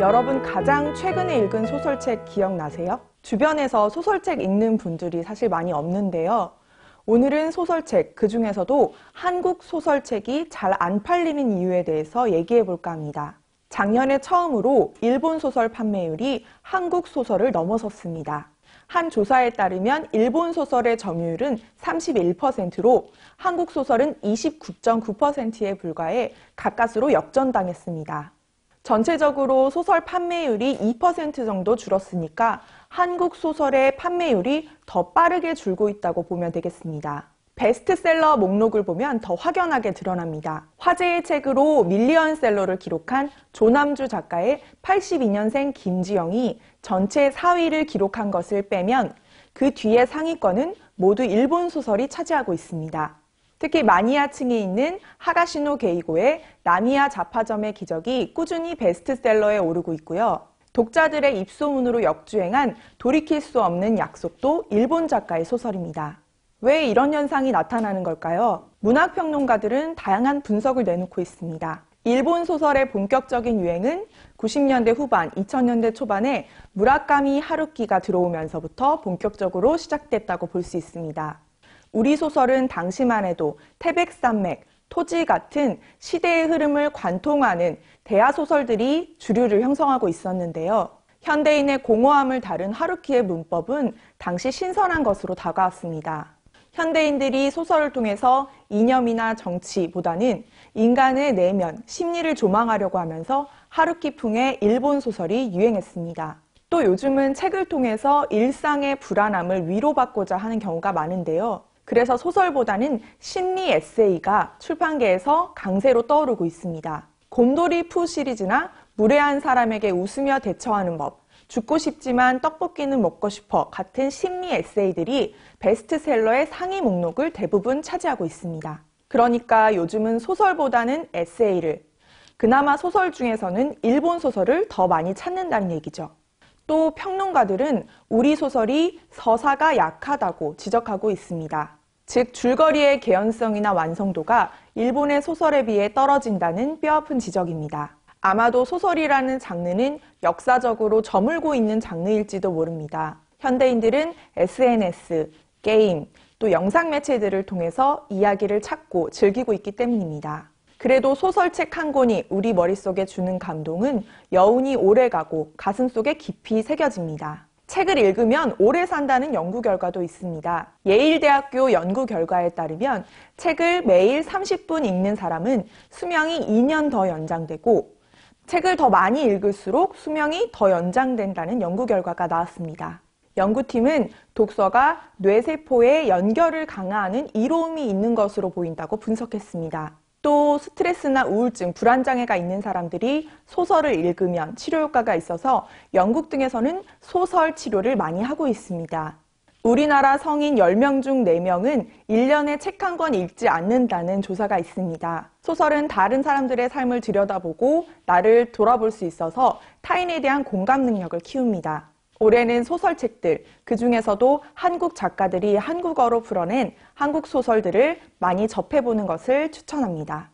여러분 가장 최근에 읽은 소설책 기억나세요? 주변에서 소설책 읽는 분들이 사실 많이 없는데요. 오늘은 소설책, 그 중에서도 한국 소설책이 잘 안 팔리는 이유에 대해서 얘기해 볼까 합니다. 작년에 처음으로 일본 소설 판매율이 한국 소설을 넘어섰습니다. 한 조사에 따르면 일본 소설의 점유율은 31%로 한국 소설은 29.9%에 불과해 가까스로 역전당했습니다. 전체적으로 소설 판매율이 2% 정도 줄었으니까 한국 소설의 판매율이 더 빠르게 줄고 있다고 보면 되겠습니다. 베스트셀러 목록을 보면 더 확연하게 드러납니다. 화제의 책으로 밀리언셀러를 기록한 조남주 작가의 82년생 김지영이 전체 4위를 기록한 것을 빼면 그뒤에 상위권은 모두 일본 소설이 차지하고 있습니다. 특히 마니아층에 있는 하가시노 게이고의 나미야 자파점의 기적이 꾸준히 베스트셀러에 오르고 있고요. 독자들의 입소문으로 역주행한 돌이킬 수 없는 약속도 일본 작가의 소설입니다. 왜 이런 현상이 나타나는 걸까요? 문학평론가들은 다양한 분석을 내놓고 있습니다. 일본 소설의 본격적인 유행은 90년대 후반, 2000년대 초반에 무라카미 하루키가 들어오면서부터 본격적으로 시작됐다고 볼 수 있습니다. 우리 소설은 당시만 해도 태백산맥, 토지 같은 시대의 흐름을 관통하는 대하 소설들이 주류를 형성하고 있었는데요. 현대인의 공허함을 다룬 하루키의 문법은 당시 신선한 것으로 다가왔습니다. 현대인들이 소설을 통해서 이념이나 정치보다는 인간의 내면, 심리를 조망하려고 하면서 하루키풍의 일본 소설이 유행했습니다. 또 요즘은 책을 통해서 일상의 불안함을 위로받고자 하는 경우가 많은데요. 그래서 소설보다는 심리 에세이가 출판계에서 강세로 떠오르고 있습니다. 곰돌이 푸 시리즈나 무례한 사람에게 웃으며 대처하는 법, 죽고 싶지만 떡볶이는 먹고 싶어 같은 심리 에세이들이 베스트셀러의 상위 목록을 대부분 차지하고 있습니다. 그러니까 요즘은 소설보다는 에세이를, 그나마 소설 중에서는 일본 소설을 더 많이 찾는다는 얘기죠. 또 평론가들은 우리 소설이 서사가 약하다고 지적하고 있습니다. 즉 줄거리의 개연성이나 완성도가 일본의 소설에 비해 떨어진다는 뼈아픈 지적입니다. 아마도 소설이라는 장르는 역사적으로 저물고 있는 장르일지도 모릅니다. 현대인들은 SNS, 게임, 또 영상 매체들을 통해서 이야기를 찾고 즐기고 있기 때문입니다. 그래도 소설책 한 권이 우리 머릿속에 주는 감동은 여운이 오래 가고 가슴 속에 깊이 새겨집니다. 책을 읽으면 오래 산다는 연구 결과도 있습니다. 예일대학교 연구 결과에 따르면 책을 매일 30분 읽는 사람은 수명이 2년 더 연장되고 책을 더 많이 읽을수록 수명이 더 연장된다는 연구 결과가 나왔습니다. 연구팀은 독서가 뇌세포의 연결을 강화하는 이로움이 있는 것으로 보인다고 분석했습니다. 또 스트레스나 우울증, 불안 장애가 있는 사람들이 소설을 읽으면 치료 효과가 있어서 영국 등에서는 소설 치료를 많이 하고 있습니다. 우리나라 성인 10명 중 4명은 1년에 책 한 권 읽지 않는다는 조사가 있습니다. 소설은 다른 사람들의 삶을 들여다보고 나를 돌아볼 수 있어서 타인에 대한 공감 능력을 키웁니다. 올해는 소설책들, 그 중에서도 한국 작가들이 한국어로 풀어낸 한국 소설들을 많이 접해보는 것을 추천합니다.